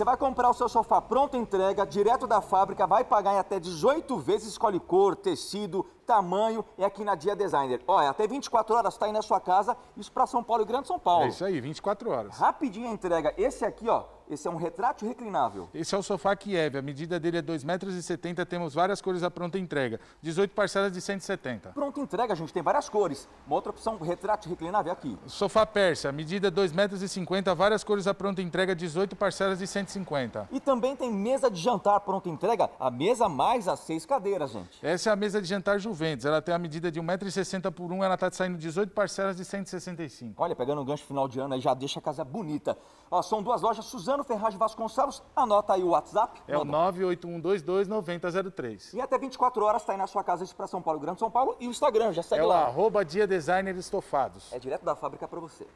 Você vai comprar o seu sofá pronto entrega, direto da fábrica, vai pagar em até 18 vezes, escolhe cor, tecido, tamanho é aqui na Dia Designer. Olha, até 24 horas está aí na sua casa, isso para São Paulo e Grande São Paulo. É isso aí, 24 horas. Rapidinho a entrega. Esse aqui, ó, esse é um retrato reclinável. Esse é o sofá Kiev. A medida dele é 2,70 metros. Temos várias cores à pronta entrega. 18 parcelas de 170. Pronta entrega, a gente tem várias cores. Uma outra opção, retrato reclinável aqui. Sofá persa, medida 2,50 é metros. Várias cores à pronta entrega. 18 parcelas de 150. E também tem mesa de jantar pronta entrega. A mesa mais as seis cadeiras, gente. Essa é a mesa de jantar Juventus Juventus, ela tem a medida de 1,60m por 1, ela está saindo 18 parcelas de 165. Olha, pegando um gancho final de ano aí, já deixa a casa bonita. Ó, são duas lojas, Suzano Ferraz Vasconcelos, anota aí o WhatsApp. É o 981229003. E até 24 horas está aí na sua casa, isso para São Paulo, Grande São Paulo, e o Instagram, já segue é lá. É o arroba Dia Designer Estofados. É direto da fábrica para você.